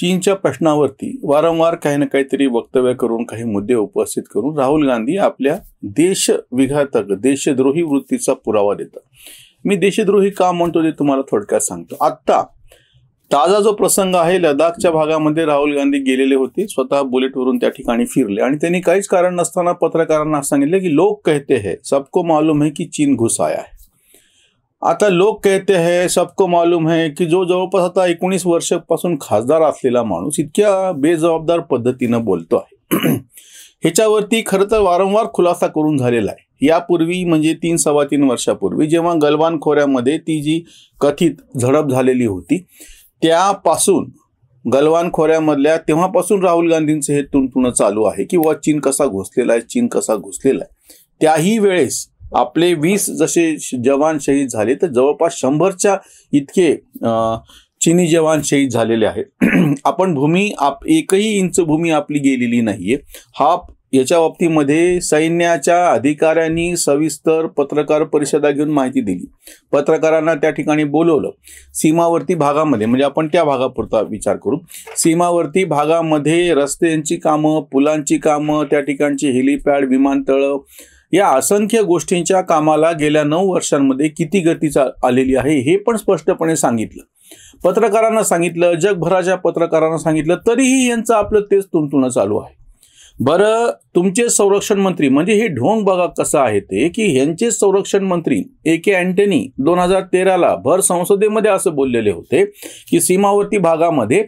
चीनच्या प्रश्नावरती वारंवार काही ना काहीतरी वक्तव्य करून काही मुद्दे उपस्थित करून राहुल गांधी आपल्या देशविघातक देशद्रोही वृत्तीचा पुरावा देतात मी देशद्रोही का म्हणतो ते तुम्हाला थोडक्यात सांगतो आत्ता ताजा जो प्रसंग आहे लडाखच्या भागामध्ये राहुल गांधी गेलेले होते स्वतः बुलेटवरून त्या ठिकाणी फिरले आणि त्यांनी काहीच कारण नसताना पत्रकारांना सांगितले की लोक कहते है सबको मालूम है की चीन घुसाया आहे आता लोक कहते है सबको मालूम है की जो जवळपास आता एकोणीस वर्षापासून खासदार असलेला माणूस इतक्या बेजबाबदार पद्धतीनं बोलतो आहे ह्याच्यावरती खरं तर वारंवार खुलासा करून झालेला आहे यापूर्वी म्हणजे तीन सव्वा तीन वर्षापूर्वी जेव्हा गलवान खोऱ्यामध्ये ती जी कथित झडप झालेली होती त्यापासून गलवान खोऱ्यामधल्या तेव्हापासून राहुल गांधींचं हे तुणतुणं चालू आहे की वा चीन कसा घुसलेला आहे चीन कसा घुसलेला आहे त्याही वेळेस आपले वीस जसे जवान शहीद झाले तर जवळपास शंभरच्या इतके चिनी जवान शहीद झालेले आहेत आपण भूमी आप एकही इंच भूमी आपली गेलेली नाहीये हा याच्या बाबतीमध्ये सैन्याच्या अधिकाऱ्यांनी सविस्तर पत्रकार परिषदा घेऊन माहिती दिली पत्रकारांना त्या ठिकाणी बोलवलं सीमावर्ती भागामध्ये म्हणजे आपण त्या भागापुरता विचार करू सीमावर्ती भागामध्ये रस्त्यांची कामं पुलांची कामं त्या ठिकाणची हेलिपॅड विमानतळ या असंख्य गोष्टींच्या कामाला गेल्या नऊ वर्षांमध्ये किती गती आलेली आहे हे पण स्पष्टपणे सांगितलं पत्रकारांना सांगितलं जगभराच्या पत्रकारांना सांगितलं तरीही यांचं आपलं तेच तुमतुणं चालू आहे बरं तुमचे संरक्षण मंत्री म्हणजे हे ढोंग बघा कसं आहे ते की यांचे संरक्षण मंत्री ए के अँटनी दोन हजार तेराला भर संसदेमध्ये असं बोललेले होते की सीमावर्ती भागामध्ये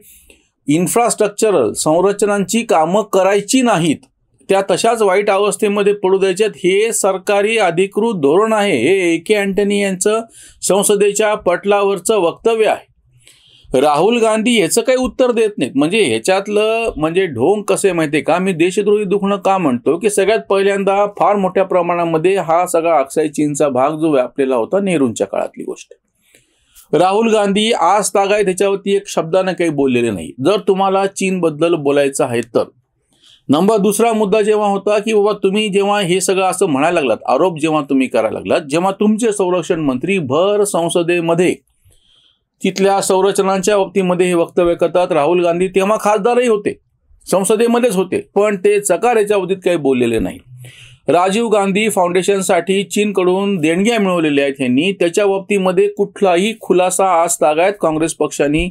इन्फ्रास्ट्रक्चरल संरचनांची कामं करायची नाहीत त्या तशाच वाईट अवस्थेमध्ये पडू द्यायच्यात हे सरकारी अधिकृत धोरण आहे हे ए के अँटनी यांचं संसदेच्या पटलावरचं वक्तव्य आहे राहुल गांधी याचं काही उत्तर देत नाहीत म्हणजे ह्याच्यातलं म्हणजे ढोंग कसे माहिती का मी देशद्रोही दुखणं का म्हणतो की सगळ्यात पहिल्यांदा फार मोठ्या प्रमाणामध्ये हा सगळा अक्षय चीनचा भाग जो व्यापलेला होता नेहरूंच्या काळातली गोष्ट राहुल गांधी आज तागाय त्याच्यावरती एक शब्दानं काही बोललेले नाही जर तुम्हाला चीनबद्दल बोलायचं आहे तर नंबर दुसरा मुद्दा जेव्हा होता की बाबा तुम्ही जेव्हा हे सगळं असं म्हणायला लागलात आरोप जेव्हा तुम्ही करायला लागलात जेव्हा तुमचे संरक्षण मंत्री भर संसदेमध्ये तिथल्या संरचनांच्या बाबतीमध्ये हे वक्तव्य करतात राहुल गांधी तेव्हा खासदारही होते संसदेमध्येच होते पण ते चकार याच्या बाबतीत काही बोललेले नाही राजीव गांधी फाउंडेशनसाठी चीनकडून देणग्या मिळवलेल्या आहेत यांनी त्याच्या बाबतीमध्ये कुठलाही खुलासा आज तागायत काँग्रेस पक्षाने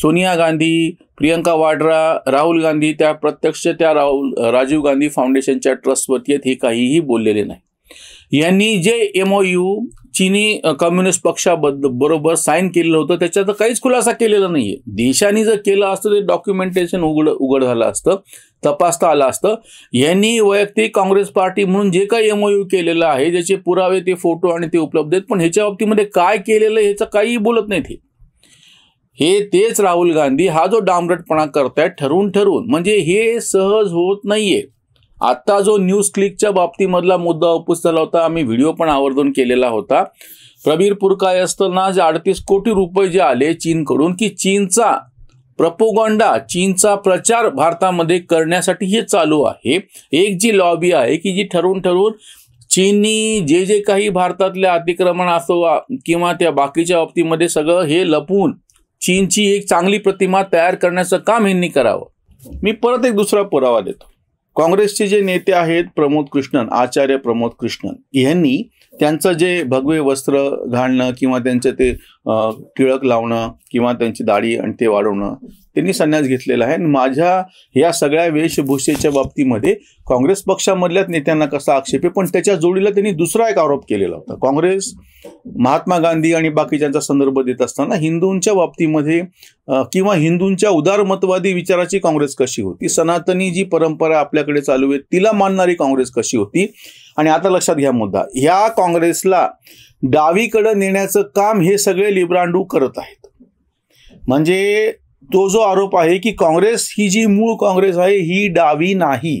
सोनिया गांधी प्रियंका वाड्रा राहुल गांधी त्या प्रत्यक्ष त्या राहुल राजीव गांधी फाउंडेशनच्या ट्रस्टवरती आहेत हे काहीही बोललेले नाही यांनी जे एम ओ यू चीनी कम्युनिस्ट पक्षाबद्दल बरोबर साईन केलेलं होतं त्याच्यात काहीच खुलासा केलेला नाही आहे देशाने जर केलं असतं ते डॉक्युमेंटेशन उघड उघड झालं असतं तपासता आलं असतं यांनी वैयक्तिक काँग्रेस पार्टी म्हणून जे काही एम ओ यू केलेलं आहे ज्याचे पुरावे ते फोटो आणि ते उपलब्ध आहेत पण ह्याच्या बाबतीमध्ये काय केलेलं ह्याचं काहीही बोलत नाहीत हे हे तेच राहुल गांधी हा जो डांबरटपणा करताय ठरवून ठरवून म्हणजे हे सहज होत नाहीये आता जो न्यूज क्लिकच्या बाबतीमधला मुद्दा उपस्थित झाला होता आम्ही व्हिडिओ पण आवर्जून केलेला होता काय असतं असताना जे अडतीस कोटी रुपये जे आले चीनकडून की चीनचा प्रपोगोंडा चीनचा प्रचार भारतामध्ये करण्यासाठी हे चालू आहे एक जी लॉबी आहे की जी ठरवून ठरवून चीननी जे जे काही भारतातले अतिक्रमण असो किंवा त्या बाकीच्या बाबतीमध्ये सगळं हे लपवून चीनची एक चांगली प्रतिमा तयार करण्याचं काम यांनी करावं मी परत एक दुसरा पुरावा देतो काँग्रेसचे जे नेते आहेत प्रमोद कृष्णन आचार्य प्रमोद कृष्णन यांनी त्यांचं जे भगवे वस्त्र घालणं किंवा त्यांचं ते टिळक लावणं किंवा त्यांची दाढी आणि ते वाढवणं त्यांनी संन्यास घेतलेला आहे आणि माझ्या या सगळ्या वेशभूषेच्या बाबतीमध्ये काँग्रेस पक्षामधल्याच नेत्यांना कसा आक्षेप आहे पण त्याच्या जोडीला त्यांनी दुसरा एक आरोप केलेला होता काँग्रेस महात्मा गांधी आणि बाकीच्यांचा संदर्भ देत असताना हिंदूंच्या बाबतीमध्ये किंवा हिंदूंच्या उदारमतवादी विचाराची काँग्रेस कशी होती सनातनी जी परंपरा आपल्याकडे चालू आहे तिला मानणारी काँग्रेस कशी होती आणि आता लक्षात घ्या मुद्दा ह्या काँग्रेसला डावीकडे नेण्याचं काम हे सगळे लिब्रांडू करत आहेत म्हणजे तो जो आरोप आहे की काँग्रेस ही जी मूळ काँग्रेस आहे ही डावी नाही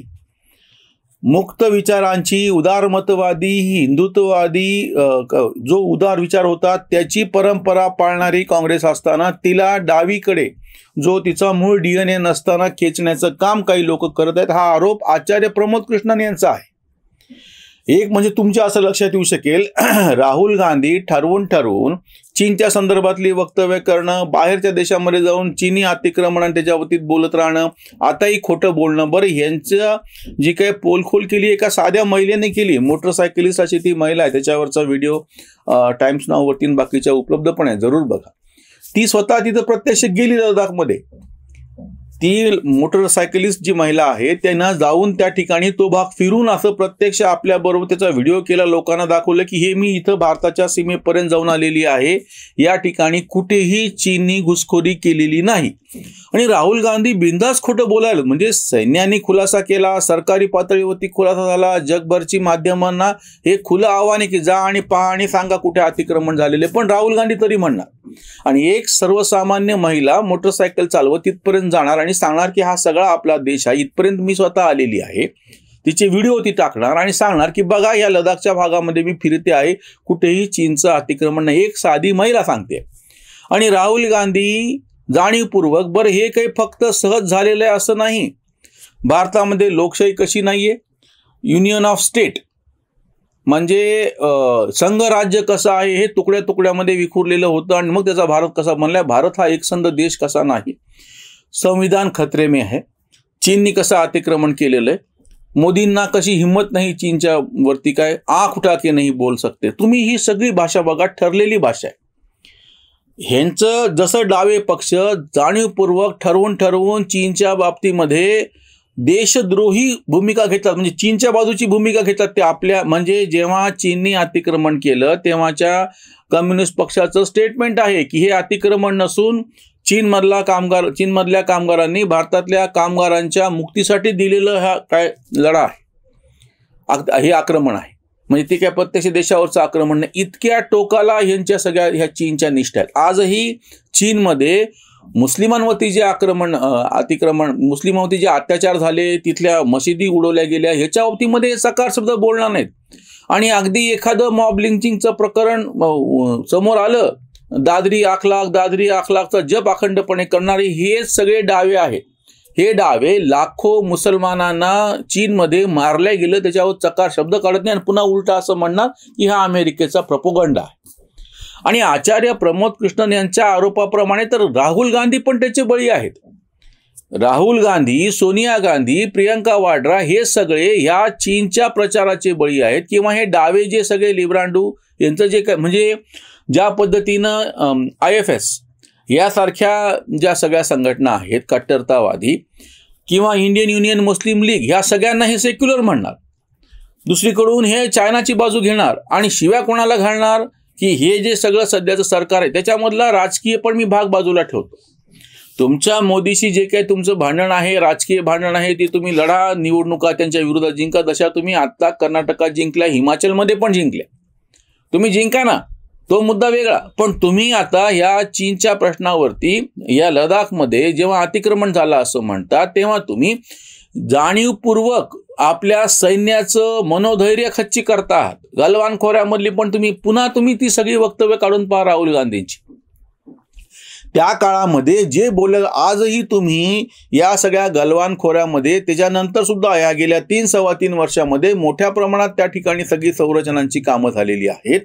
मुक्त विचारांची उदारमतवादी हिंदुत्ववादी जो उदार विचार होता त्याची परंपरा पाळणारी काँग्रेस असताना तिला डावीकडे जो तिचा मूळ डी एन ए नसताना खेचण्याचं काम काही लोक करत आहेत हा आरोप आचार्य प्रमोद कृष्णन यांचा आहे एक म्हणजे तुमच्या असं लक्षात येऊ शकेल राहुल गांधी ठरवून ठरवून चीनच्या संदर्भातली वक्तव्य करणं बाहेरच्या देशामध्ये जाऊन चीनी अतिक्रमण आणि त्याच्या वतीत बोलत राहणं आताही खोटं बोलणं बरं यांचं जी काही पोलखोल केली एका साध्या महिलेने केली मोटरसायकलिस्ट अशी ती महिला आहे त्याच्यावरचा व्हिडिओ टाइम्स वरती बाकीच्या उपलब्ध पण आहे जरूर बघा ती स्वतः तिथं प्रत्यक्ष गेली लडाखमध्ये ती मोटरसायकलिस्ट जी महिला आहे त्यांना जाऊन त्या ठिकाणी तो भाग फिरून असं प्रत्यक्ष आपल्याबरोबर त्याचा व्हिडिओ केला लोकांना दाखवलं की हे मी इथं भारताच्या सीमेपर्यंत जाऊन आलेली आहे या ठिकाणी कुठेही चीननी घुसखोरी केलेली नाही आणि राहुल गांधी बिंदास खोटं बोलायला म्हणजे सैन्याने खुलासा केला सरकारी पातळीवरती खुलासा झाला जगभरची माध्यमांना हे खुलं आव्हान आहे की जा आणि पहा आणि सांगा कुठे अतिक्रमण झालेले पण राहुल गांधी तरी म्हणणार आणि एक सर्वसामान्य महिला मोटरसायकल चालवत तिथपर्यंत जाणार आणि सांगणार की हा सगळा आपला देश आहे इथपर्यंत मी स्वतः आलेली आहे तिचे व्हिडिओ ती टाकणार आणि सांगणार की बघा या लडाखच्या भागामध्ये मी फिरते आहे कुठेही चीनचं अतिक्रमण नाही एक साधी महिला सांगते आणि राहुल गांधी जाणीवपूर्वक बरं हे काही फक्त सहज झालेलं आहे असं नाही भारतामध्ये लोकशाही कशी नाही आहे युनियन ऑफ स्टेट म्हणजे संघराज्य कसं आहे हे तुकड्या तुकड्यामध्ये विखुरलेलं होतं आणि मग त्याचा भारत कसा बनला भारत हा एकसंध देश कसा नाही संविधान खत्रेमे आहे चीननी कसं अतिक्रमण केलेलं आहे मोदींना कशी हिंमत नाही चीनच्या वरती काय आख उठा नाही बोल सकते तुम्ही ही सगळी भाषा बघा ठरलेली भाषा आहे ह्यांचं जसं डावे पक्ष जाणीवपूर्वक ठरवून ठरवून चीनच्या बाबतीमध्ये देशद्रोही भूमिका घेतात म्हणजे चीनच्या बाजूची भूमिका घेतात ते आपल्या म्हणजे जेव्हा चीननी अतिक्रमण केलं तेव्हाच्या कम्युनिस्ट पक्षाचं स्टेटमेंट आहे की हे अतिक्रमण नसून चीनमधला कामगार चीनमधल्या कामगारांनी भारतातल्या कामगारांच्या मुक्तीसाठी दिलेलं हा काय लढा आहे हे आक्रमण आहे म्हणजे ते काय प्रत्यक्ष देशावरचं आक्रमण नाही इतक्या टोकाला यांच्या सगळ्या ह्या चीनच्या निष्ठा आहेत आजही चीनमध्ये मुस्लिमांवरती जे आक्रमण अतिक्रमण मुस्लिमांवरती जे अत्याचार झाले तिथल्या मशिदी उडवल्या गेल्या ह्याच्या बाबतीमध्ये सकार शब्द बोलणार नाहीत आणि अगदी एखादं मॉब लिंचिंगचं प्रकरण समोर आलं दादरी लाख दादरी लाखचा जप अखंडपणे करणारे हे सगळे डावे आहेत हे डावे लाखो मुसलमानांना चीनमध्ये मारले गेलं त्याच्यावर चकार शब्द काढत नाही आणि पुन्हा उलटा असं म्हणणार की हा अमेरिकेचा प्रपोगंड आहे आणि आचार्य प्रमोद कृष्णन यांच्या आरोपाप्रमाणे तर राहुल गांधी पण त्याचे बळी आहेत राहुल गांधी सोनिया गांधी प्रियंका वाड्रा हे सगळे ह्या चीनच्या प्रचाराचे बळी आहेत किंवा हे डावे जे सगळे लिब्रांडू यांचं जे काय म्हणजे ज्या पद्धतीनं आय एफ एस यासारख्या ज्या सगळ्या संघटना आहेत कट्टरतावादी किंवा इंडियन युनियन मुस्लिम लीग ह्या सगळ्यांना हे सेक्युलर म्हणणार दुसरीकडून हे चायनाची बाजू घेणार आणि शिव्या कोणाला घालणार की हे जे सगळं सध्याचं सरकार आहे त्याच्यामधला राजकीय पण मी भाग बाजूला ठेवतो तुमच्या मोदीशी जे काही तुमचं भांडण आहे राजकीय भांडण आहे ते तुम्ही लढा निवडणुका त्यांच्या विरोधात जिंका जशा तुम्ही आत्ता कर्नाटकात जिंकल्या हिमाचलमध्ये पण जिंकल्या तुम्ही जिंका ना तो मुद्दा वेगळा पण तुम्ही आता या चीनच्या प्रश्नावरती या लडाखमध्ये जेव्हा अतिक्रमण झालं असं म्हणतात तेव्हा तुम्ही जाणीवपूर्वक आपल्या सैन्याचं मनोधैर्य खच्ची करतात गलवान खोऱ्यामधली पण तुम्ही पुन्हा तुम्ही ती सगळी वक्तव्य काढून पहा राहुल गांधींची त्या काळामध्ये जे बोल आजही तुम्ही या सगळ्या गलवान खोऱ्यामध्ये त्याच्यानंतर सुद्धा या गेल्या तीन सव्वा तीन वर्षामध्ये मोठ्या प्रमाणात त्या ठिकाणी सगळी संरचनांची कामं झालेली आहेत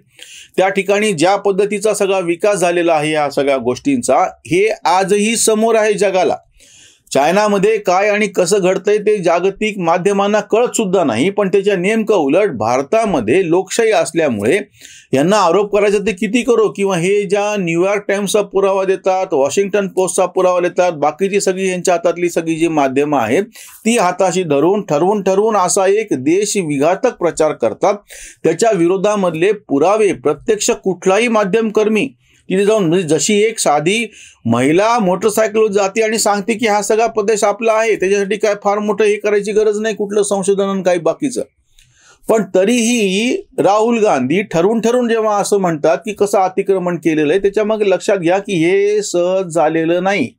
त्या ठिकाणी ज्या पद्धतीचा सगळा विकास झालेला आहे या सगळ्या गोष्टींचा हे आजही समोर आहे जगाला चायनामध्ये काय आणि कसं घडतंय ते जागतिक माध्यमांना कळत सुद्धा नाही पण त्याच्या नेमकं उलट भारतामध्ये लोकशाही असल्यामुळे यांना आरोप करायचा ते किती करो किंवा हे ज्या न्यूयॉर्क टाइम्सचा पुरावा देतात वॉशिंग्टन पोस्टचा पुरावा देतात बाकीची सगळी यांच्या हातातली सगळी जी माध्यमं आहेत ती हाताशी धरून ठरवून ठरवून असा एक देश विघातक प्रचार करतात त्याच्या विरोधामधले पुरावे प्रत्यक्ष कुठलाही माध्यमकर्मी तिथे जाऊन म्हणजे जशी एक साधी महिला मोटरसायकल जाते आणि सांगते की हा सगळा प्रदेश आपला आहे त्याच्यासाठी काय फार मोठं हे करायची गरज नाही कुठलं संशोधन काही बाकीचं पण तरीही राहुल गांधी ठरवून ठरवून जेव्हा असं म्हणतात की कसं अतिक्रमण केलेलं आहे मग लक्षात घ्या की हे सहज झालेलं नाही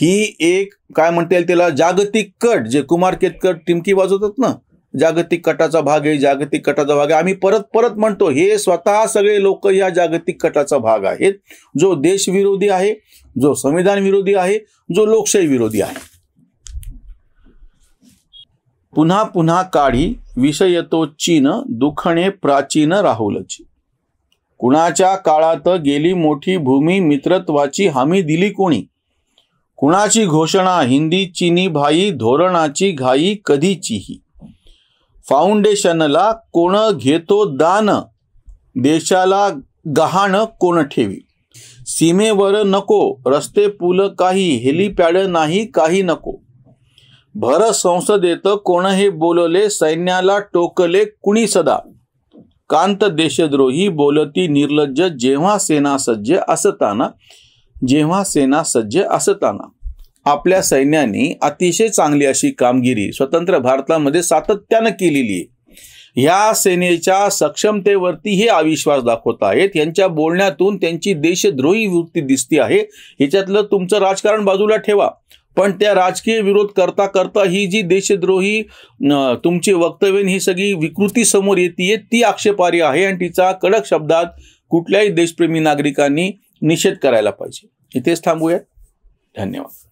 ही एक काय म्हणता येईल त्याला जागतिक कट जे कुमार केतकर टिमकी वाजवतात ना जागतिक कटाचा भाग आहे जागतिक कटाचा भाग आहे आम्ही परत परत म्हणतो हे स्वतः सगळे लोक या जागतिक कटाचा भाग आहेत जो देशविरोधी आहे जो संविधान विरोधी आहे जो लोकशाही विरोधी आहे पुन्हा पुन्हा काढी विषय येतो चीन दुखणे प्राचीन राहुलची कुणाच्या काळात गेली मोठी भूमी मित्रत्वाची हमी दिली कोणी कुणाची घोषणा हिंदी चीनी भाई धोरणाची घाई कधीचीही फाउंडेशनला कोण घेतो दान देशाला गहाण कोण ठेवी सीमेवर नको रस्ते पुल काही हेलिपॅड नाही काही नको भर संसदेत कोण हे बोलले सैन्याला टोकले कुणी सदा कांत देशद्रोही बोलती निर्लज्ज जेव्हा सेना सज्ज असताना जेव्हा सेना सज्ज असताना आपल्या सैन्याने अतिशय चांगली अशी कामगिरी स्वतंत्र भारतामध्ये सातत्यानं केलेली आहे ह्या सेनेच्या सक्षमतेवरती हे अविश्वास आहेत यांच्या बोलण्यातून त्यांची देशद्रोही वृत्ती दिसती आहे ह्याच्यातलं तुमचं राजकारण बाजूला ठेवा पण त्या राजकीय विरोध करता करता ही जी देशद्रोही तुमची वक्तव्य ही सगळी विकृती समोर येते ती आक्षेपारी आहे आणि तिचा कडक शब्दात कुठल्याही देशप्रेमी नागरिकांनी निषेध करायला पाहिजे इथेच थांबूया धन्यवाद